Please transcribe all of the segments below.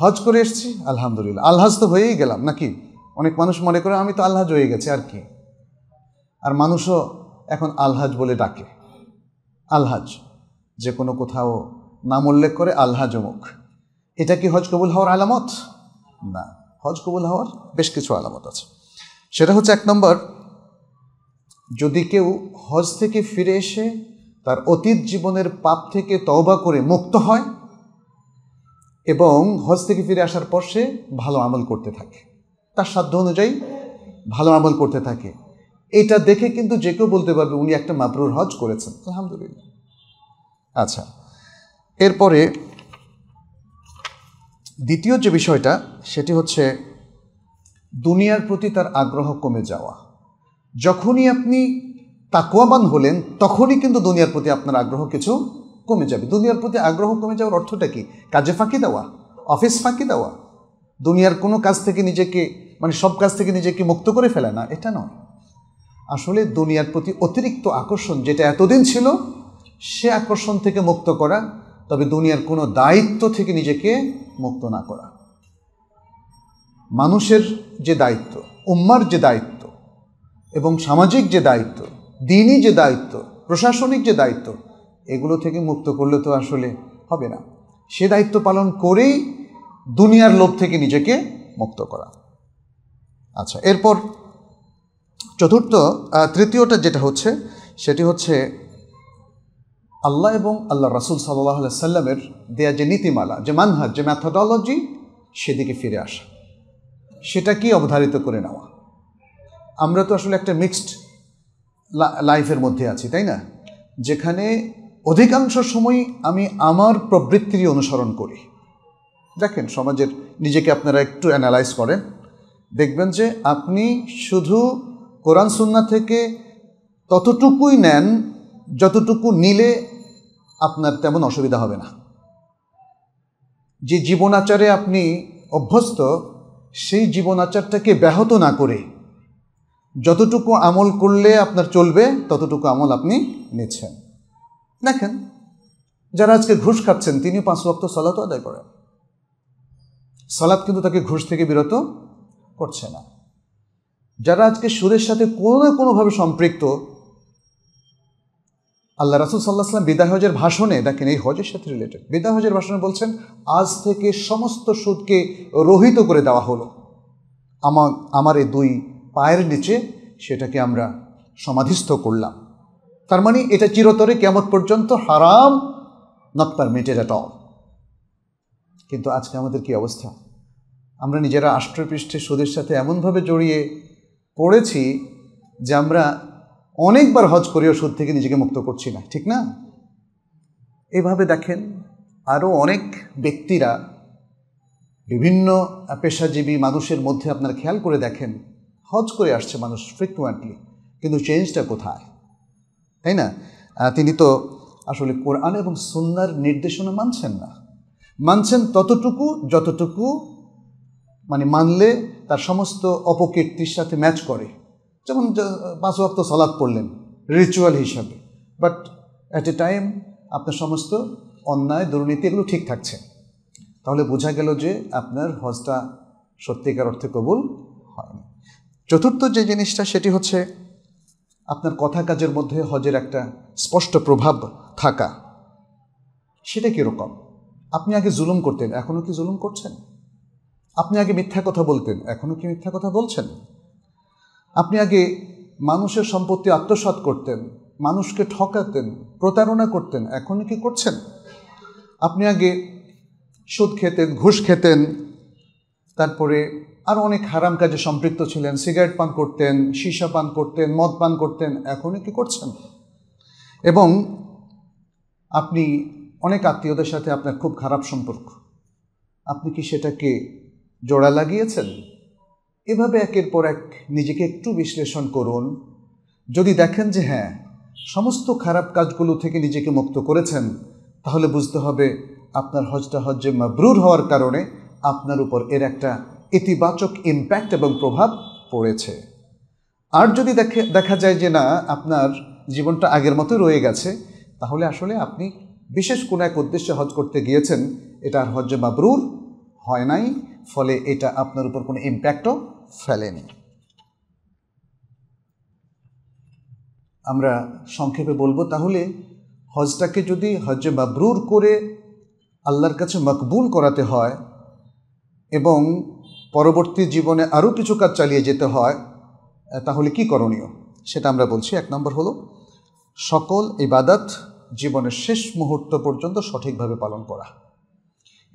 হজ করে এসছি আলহামদুলিল্লাহ আলহাজ তো হয়েই গেলাম নাকি অনেক মানুষ মনে করে আমি তো আল্লাহ হয়ে গেছি আর কি আর মানুষও এখন আলহাজ বলে ডাকে আলহাজ যে কোনো কোথাও নাম উল্লেখ করে আল্লাহ অমুক এটা কি হজ কবুল হওয়ার আলামত না হজ কবুল হওয়ার বেশ কিছু আলামত আছে সেটা হচ্ছে এক নম্বর যদি কেউ হজ থেকে ফিরে এসে তার অতীত জীবনের পাপ থেকে তওবা করে মুক্ত হয় এবং হজ থেকে ফিরে আসার পর সে ভালো আমল করতে থাকে তার সাধ্য অনুযায়ী ভালো আমল করতে থাকে এটা দেখে কিন্তু যে কেউ বলতে পারবে উনি একটা মাবরুর হজ করেছেন আলহামদুলিল্লাহ আচ্ছা এরপরে দ্বিতীয় যে বিষয়টা সেটি হচ্ছে দুনিয়ার প্রতি তার আগ্রহ কমে যাওয়া যখনই আপনি তাকুয়াবান হলেন তখনই কিন্তু দুনিয়ার প্রতি আপনার আগ্রহ কিছু কমে যাবে দুনিয়ার প্রতি আগ্রহ কমে যাওয়ার অর্থটা কি কাজে ফাঁকি দেওয়া অফিস ফাঁকি দেওয়া দুনিয়ার কোনো কাজ থেকে নিজেকে মানে সব কাজ থেকে নিজেকে মুক্ত করে ফেলে না এটা নয় আসলে দুনিয়ার প্রতি অতিরিক্ত আকর্ষণ যেটা এতদিন ছিল সে আকর্ষণ থেকে মুক্ত করা তবে দুনিয়ার কোনো দায়িত্ব থেকে নিজেকে মুক্ত না করা মানুষের যে দায়িত্ব উম্মার যে দায়িত্ব এবং সামাজিক যে দায়িত্ব দিনই যে দায়িত্ব প্রশাসনিক যে দায়িত্ব এগুলো থেকে মুক্ত করলে তো আসলে হবে না সে দায়িত্ব পালন করেই দুনিয়ার লোভ থেকে নিজেকে মুক্ত করা আচ্ছা এরপর চতুর্থ তৃতীয়টা যেটা হচ্ছে সেটি হচ্ছে আল্লাহ এবং আল্লাহ রাসুল সাল্লাহ সাল্লামের দেয়া যে নীতিমালা যে মানহাজ যে ম্যাথোডলজি সেদিকে ফিরে আসা সেটা কি অবধারিত করে নেওয়া আমরা তো আসলে একটা মিক্সড লাইফের মধ্যে আছি তাই না যেখানে অধিকাংশ সময় আমি আমার প্রবৃত্তিরই অনুসরণ করি দেখেন সমাজের নিজেকে আপনারা একটু অ্যানালাইজ করেন দেখবেন যে আপনি শুধু কোরআন সুন্না থেকে ততটুকুই নেন যতটুকু নিলে আপনার তেমন অসুবিধা হবে না যে জীবনাচারে আপনি অভ্যস্ত সেই জীবনাচারটাকে ব্যাহত না করে যতটুকু আমল করলে আপনার চলবে ততটুকু আমল আপনি নিচ্ছেন দেখেন যারা আজকে ঘুষ খাচ্ছেন তিনিও পাঁচ ভক্ত সলাত আদায় করেন সলাদ কিন্তু তাকে ঘুষ থেকে বিরত করছে না যারা আজকে সুরের সাথে কোনো না কোনোভাবে সম্পৃক্ত আল্লাহ রাসুল সাল্লাহ আসলাম বিদায় হজের ভাষণে দেখেন এই হজের সাথে রিলেটেড বিদায় হজের ভাষণে বলছেন আজ থেকে সমস্ত সুদকে রহিত করে দেওয়া হলো আমার আমার এই দুই পায়ের নিচে সেটাকে আমরা সমাধিস্থ করলাম তার মানে এটা চিরতরে কেমন পর্যন্ত হারাম নট পারমিটেড অ্যাট অল কিন্তু আজকে আমাদের কি অবস্থা আমরা নিজেরা রাষ্ট্রপৃষ্ঠে সুদের সাথে এমনভাবে জড়িয়ে পড়েছি যে আমরা অনেকবার হজ করিও সুদ থেকে নিজেকে মুক্ত করছি না ঠিক না এভাবে দেখেন আরও অনেক ব্যক্তিরা বিভিন্ন পেশাজীবী মানুষের মধ্যে আপনারা খেয়াল করে দেখেন হজ করে আসছে মানুষ ফ্রিকুয়েন্টলি কিন্তু চেঞ্জটা কোথায় তাই না তিনি তো আসলে কোরআন এবং সুন্নার নির্দেশনা মানছেন না মানছেন ততটুকু যতটুকু মানে মানলে তার সমস্ত অপকীর্তির সাথে ম্যাচ করে যেমন পাঁচ ওয়াক্ত সালাদ পড়লেন রিচুয়াল হিসাবে বাট অ্যাট এ টাইম আপনার সমস্ত অন্যায় দুর্নীতি এগুলো ঠিক থাকছে তাহলে বোঝা গেল যে আপনার হজটা সত্যিকার অর্থে কবুল হয়নি চতুর্থ যে জিনিসটা সেটি হচ্ছে আপনার কথা কাজের মধ্যে হজের একটা স্পষ্ট প্রভাব থাকা সেটা কীরকম আপনি আগে জুলুম করতেন এখনও কি জুলুম করছেন আপনি আগে মিথ্যা কথা বলতেন এখনও কি মিথ্যা কথা বলছেন আপনি আগে মানুষের সম্পত্তি আত্মসাত করতেন মানুষকে ঠকাতেন প্রতারণা করতেন এখনও কি করছেন আপনি আগে সুদ খেতেন ঘুষ খেতেন তারপরে আরও অনেক হারাম কাজে সম্পৃক্ত ছিলেন সিগারেট পান করতেন সীসা পান করতেন মদ পান করতেন এখনও কি করছেন এবং আপনি অনেক আত্মীয়দের সাথে আপনার খুব খারাপ সম্পর্ক আপনি কি সেটাকে জোড়া লাগিয়েছেন এভাবে একের পর এক নিজেকে একটু বিশ্লেষণ করুন যদি দেখেন যে হ্যাঁ সমস্ত খারাপ কাজগুলো থেকে নিজেকে মুক্ত করেছেন তাহলে বুঝতে হবে আপনার হজটা হজ্জে মাবরুর হওয়ার কারণে আপনার উপর এর একটা ইতিবাচক ইম্প্যাক্ট এবং প্রভাব পড়েছে আর যদি দেখে দেখা যায় যে না আপনার জীবনটা আগের মতো রয়ে গেছে তাহলে আসলে আপনি বিশেষ কোনো এক উদ্দেশ্যে হজ করতে গিয়েছেন এটা আর হজ্জে মাবরুর হয় নাই ফলে এটা আপনার উপর কোনো ইম্প্যাক্টও ফেলেনি আমরা সংক্ষেপে বলবো তাহলে হজটাকে যদি হজ্জে মাবরুর করে আল্লাহর কাছে মকবুল করাতে হয় এবং পরবর্তী জীবনে আরও কিছু কাজ চালিয়ে যেতে হয় তাহলে কি করণীয় সেটা আমরা বলছি এক নম্বর হলো সকল ইবাদত জীবনের শেষ মুহূর্ত পর্যন্ত সঠিকভাবে পালন করা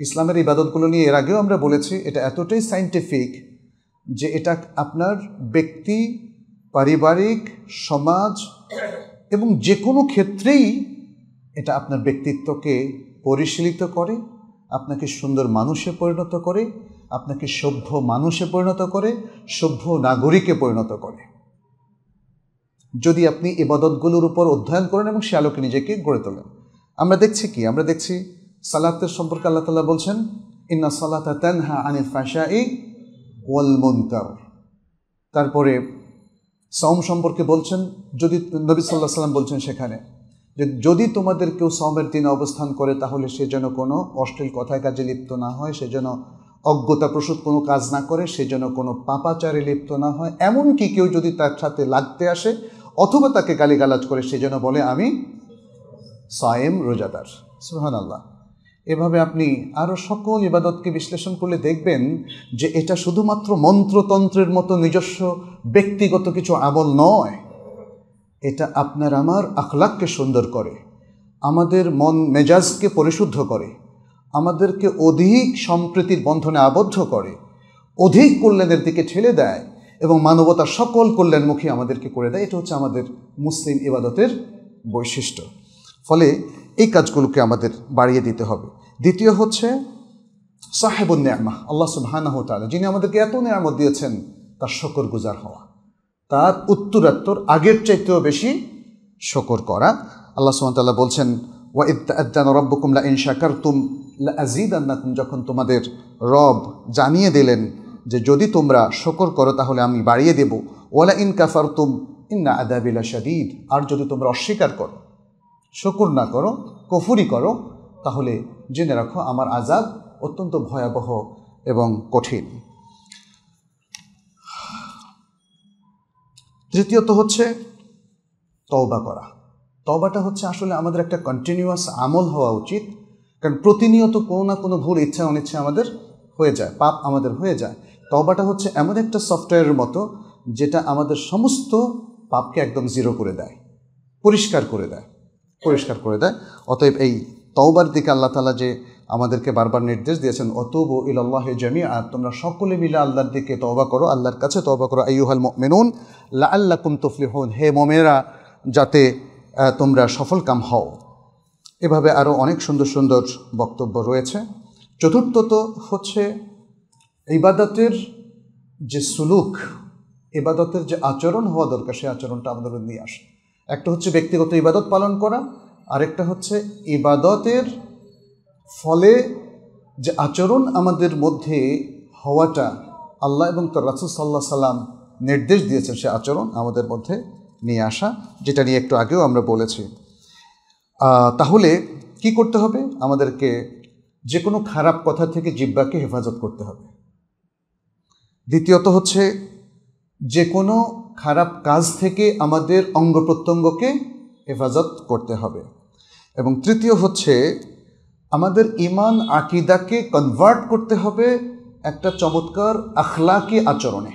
ইসলামের ইবাদতগুলো নিয়ে এর আগেও আমরা বলেছি এটা এতটাই সাইন্টিফিক যে এটা আপনার ব্যক্তি পারিবারিক সমাজ এবং যে কোনো ক্ষেত্রেই এটা আপনার ব্যক্তিত্বকে পরিশীলিত করে আপনাকে সুন্দর মানুষে পরিণত করে আপনাকে সভ্য মানুষে পরিণত করে সভ্য নাগরিকে পরিণত করে যদি আপনি ইবাদতগুলোর উপর অধ্যয়ন করেন এবং সে আলোকে নিজেকে গড়ে তোলেন আমরা দেখছি কি আমরা দেখছি সালাতের সম্পর্কে আল্লাহ তালা বলছেন ইন্না সালাতা তেনহা আনিল ফাশা ই ওয়াল তারপরে সম সম্পর্কে বলছেন যদি নবী সাল্লাহ সাল্লাম বলছেন সেখানে যে যদি তোমাদের কেউ সমের দিনে অবস্থান করে তাহলে সে যেন কোনো অশ্লীল কথায় কাজে লিপ্ত না হয় সে যেন অজ্ঞতাপ্রসূত কোনো কাজ না করে সে যেন কোনো পাপাচারে লিপ্ত না হয় এমনকি কেউ যদি তার সাথে লাগতে আসে অথবা তাকে গালিগালাজ করে সে যেন বলে আমি সায়েম রোজাদার সুহান আল্লাহ এভাবে আপনি আরও সকল ইবাদতকে বিশ্লেষণ করলে দেখবেন যে এটা শুধুমাত্র মন্ত্রতন্ত্রের মতো নিজস্ব ব্যক্তিগত কিছু আমল নয় এটা আপনার আমার আখলাককে সুন্দর করে আমাদের মন মেজাজকে পরিশুদ্ধ করে আমাদেরকে অধিক সম্প্রীতির বন্ধনে আবদ্ধ করে অধিক কল্যাণের দিকে ঠেলে দেয় এবং মানবতার সকল কল্যাণমুখী আমাদেরকে করে দেয় এটা হচ্ছে আমাদের মুসলিম ইবাদতের বৈশিষ্ট্য ফলে এই কাজগুলোকে আমাদের বাড়িয়ে দিতে হবে দ্বিতীয় হচ্ছে সাহেবুল নেয়ামাহ আল্লাহ সুবাহ যিনি আমাদেরকে এত নেয়ামত দিয়েছেন তার শকর গুজার হওয়া তার উত্তরাত্তর আগের চাইতেও বেশি শকর করা আল্লাহ সুবাহ বলছেন ওয়া ইদ্দান রব্বকুমলা ইনশাকার তুম আজিদান্নাকুম যখন তোমাদের রব জানিয়ে দিলেন যে যদি তোমরা শকর করো তাহলে আমি বাড়িয়ে দেব ওয়ালা ইন কাফার তুম ইন্না আদাবিলা শাদিদ আর যদি তোমরা অস্বীকার করো শকুর না করো কফুরি করো তাহলে জেনে রাখো আমার আজাব অত্যন্ত ভয়াবহ এবং কঠিন তৃতীয়ত হচ্ছে তওবা করা তওবাটা হচ্ছে আসলে আমাদের একটা কন্টিনিউয়াস আমল হওয়া উচিত কারণ প্রতিনিয়ত কোনো না কোনো ভুল ইচ্ছা অনিচ্ছা আমাদের হয়ে যায় পাপ আমাদের হয়ে যায় তবাটা হচ্ছে এমন একটা সফটওয়্যারের মতো যেটা আমাদের সমস্ত পাপকে একদম জিরো করে দেয় পরিষ্কার করে দেয় পরিষ্কার করে দেয় অতএব এই তওবার দিকে আল্লাহ তালা যে আমাদেরকে বারবার নির্দেশ দিয়েছেন অতব আল্লাহ জামি আর তোমরা সকলে মিলে আল্লাহর দিকে তওবা করো আল্লাহর কাছে তওবা করো আইয়ুহাল মেনুন লা আল্লাহ কুম তফলি হন হে মমেরা যাতে তোমরা সফল কাম হও এভাবে আরও অনেক সুন্দর সুন্দর বক্তব্য রয়েছে চতুর্থত হচ্ছে ইবাদতের যে সুলুক ইবাদতের যে আচরণ হওয়া দরকার সেই আচরণটা আমাদের নিয়ে আসে একটা হচ্ছে ব্যক্তিগত ইবাদত পালন করা আরেকটা হচ্ছে ইবাদতের ফলে যে আচরণ আমাদের মধ্যে হওয়াটা আল্লাহ এবং তার রাসুল সাল্লাহ সাল্লাম নির্দেশ দিয়েছেন সে আচরণ আমাদের মধ্যে নিয়ে আসা যেটা নিয়ে একটু আগেও আমরা বলেছি তাহলে কি করতে হবে আমাদেরকে যে কোনো খারাপ কথা থেকে জিব্বাকে হেফাজত করতে হবে দ্বিতীয়ত হচ্ছে যে কোনো খারাপ কাজ থেকে আমাদের অঙ্গ প্রত্যঙ্গকে হেফাজত করতে হবে এবং তৃতীয় হচ্ছে আমাদের ইমান আকিদাকে কনভার্ট করতে হবে একটা চমৎকার আখলাকি আচরণে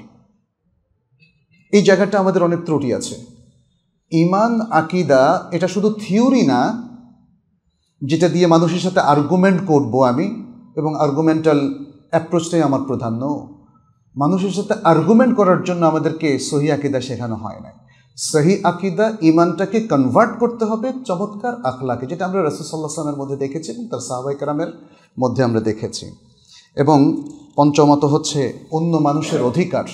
এই জায়গাটা আমাদের অনেক ত্রুটি আছে ইমান আকিদা এটা শুধু থিওরি না যেটা দিয়ে মানুষের সাথে আর্গুমেন্ট করব আমি এবং আর্গুমেন্টাল অ্যাপ্রোচটাই আমার প্রধান্য মানুষের সাথে আর্গুমেন্ট করার জন্য আমাদেরকে সহি আকিদা শেখানো হয় না সহি আকিদা ইমানটাকে কনভার্ট করতে হবে চমৎকার আখলাকে যেটা আমরা রসুসাল্লাহ সালামের মধ্যে দেখেছি এবং তার সাহাবাই কারামের মধ্যে আমরা দেখেছি এবং পঞ্চমত হচ্ছে অন্য মানুষের অধিকার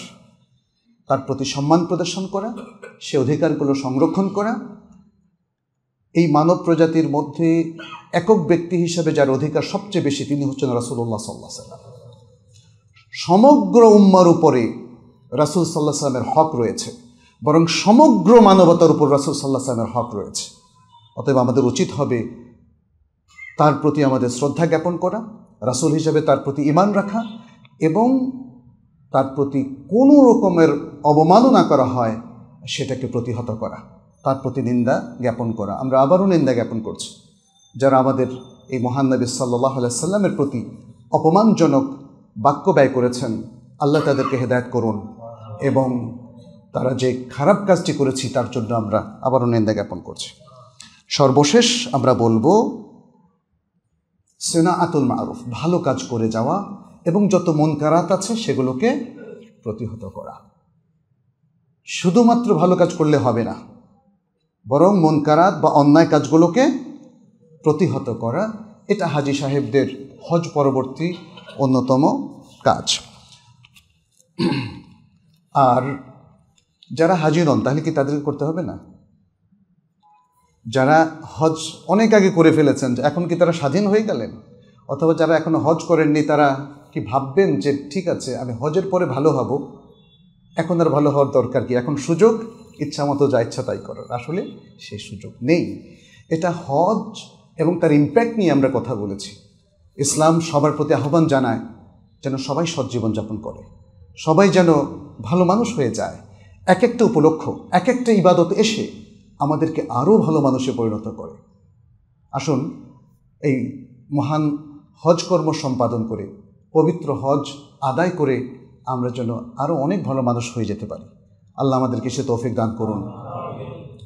তার প্রতি সম্মান প্রদর্শন করা সে অধিকারগুলো সংরক্ষণ করা এই মানব প্রজাতির মধ্যে একক ব্যক্তি হিসেবে যার অধিকার সবচেয়ে বেশি তিনি হচ্ছেন রাসুল্লাহ সাল্লাহ সাল্লাম সমগ্র উম্মার উপরে রাসুল সাল্লাহ সাল্লামের হক রয়েছে বরং সমগ্র মানবতার উপর রাসুল সাল্লাহ সাল্লামের হক রয়েছে অতএব আমাদের উচিত হবে তার প্রতি আমাদের শ্রদ্ধা জ্ঞাপন করা রাসুল হিসেবে তার প্রতি ইমান রাখা এবং তার প্রতি কোনো রকমের অবমাননা করা হয় সেটাকে প্রতিহত করা তার প্রতি নিন্দা জ্ঞাপন করা আমরা আবারও নিন্দা জ্ঞাপন করছি যারা আমাদের এই মহান নবী সাল্লাহ সাল্লামের প্রতি অপমানজনক বাক্য ব্যয় করেছেন আল্লাহ তাদেরকে হেদায়ত করুন এবং তারা যে খারাপ কাজটি করেছি তার জন্য আমরা আবারও নিন্দা জ্ঞাপন করছি সর্বশেষ আমরা বলবো সেনা আতুল মারুফ ভালো কাজ করে যাওয়া এবং যত মন কারাত আছে সেগুলোকে প্রতিহত করা শুধুমাত্র ভালো কাজ করলে হবে না বরং মন কারাত বা অন্যায় কাজগুলোকে প্রতিহত করা এটা হাজি সাহেবদের হজ পরবর্তী অন্যতম কাজ আর যারা হাজি নন তাহলে কি তাদেরকে করতে হবে না যারা হজ অনেক আগে করে ফেলেছেন এখন কি তারা স্বাধীন হয়ে গেলেন অথবা যারা এখনও হজ করেননি তারা কি ভাববেন যে ঠিক আছে আমি হজের পরে ভালো হব এখন আর ভালো হওয়ার দরকার কি এখন সুযোগ ইচ্ছা মতো যা ইচ্ছা তাই করার আসলে সেই সুযোগ নেই এটা হজ এবং তার ইম্প্যাক্ট নিয়ে আমরা কথা বলেছি ইসলাম সবার প্রতি আহ্বান জানায় যেন সবাই সৎ জীবনযাপন করে সবাই যেন ভালো মানুষ হয়ে যায় এক একটা উপলক্ষ এক একটা ইবাদত এসে আমাদেরকে আরও ভালো মানুষে পরিণত করে আসুন এই মহান হজ কর্ম সম্পাদন করে পবিত্র হজ আদায় করে আমরা যেন আরও অনেক ভালো মানুষ হয়ে যেতে পারি আল্লাহ আমাদেরকে সে তৌফিক দান করুন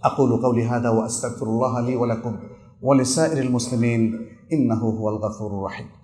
আকুল কাউলি হাদা ওয়া আস্তাগফিরুল্লাহ আলী ওয়ালাকুম ওয়ালিসাইরিল মুসলিমিন ইন্নাহ হুয়াল গাফুরুর রাহিম